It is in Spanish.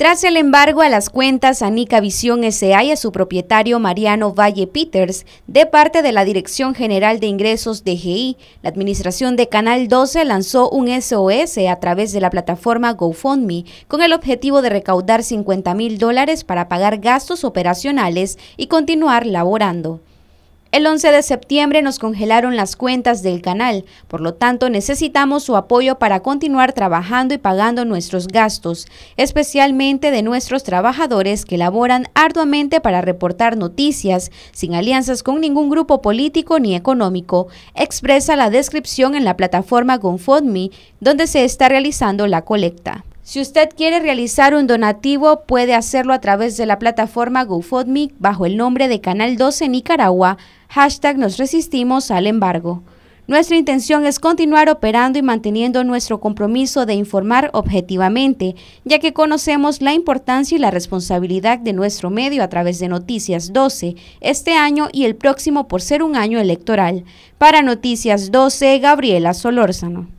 Tras el embargo a las cuentas Anica Visión S.A. y a su propietario Mariano Valle Peters, de parte de la Dirección General de Ingresos DGI, la Administración de Canal 12 lanzó un SOS a través de la plataforma GoFundMe con el objetivo de recaudar 50 mil dólares para pagar gastos operacionales y continuar laborando. El 11 de septiembre nos congelaron las cuentas del canal, por lo tanto necesitamos su apoyo para continuar trabajando y pagando nuestros gastos, especialmente de nuestros trabajadores que laboran arduamente para reportar noticias, sin alianzas con ningún grupo político ni económico, expresa la descripción en la plataforma GoFundMe, donde se está realizando la colecta. Si usted quiere realizar un donativo, puede hacerlo a través de la plataforma GoFundMe bajo el nombre de Canal 12 Nicaragua, hashtag nos resistimos al embargo. Nuestra intención es continuar operando y manteniendo nuestro compromiso de informar objetivamente, ya que conocemos la importancia y la responsabilidad de nuestro medio a través de Noticias 12, este año y el próximo por ser un año electoral. Para Noticias 12, Gabriela Solórzano.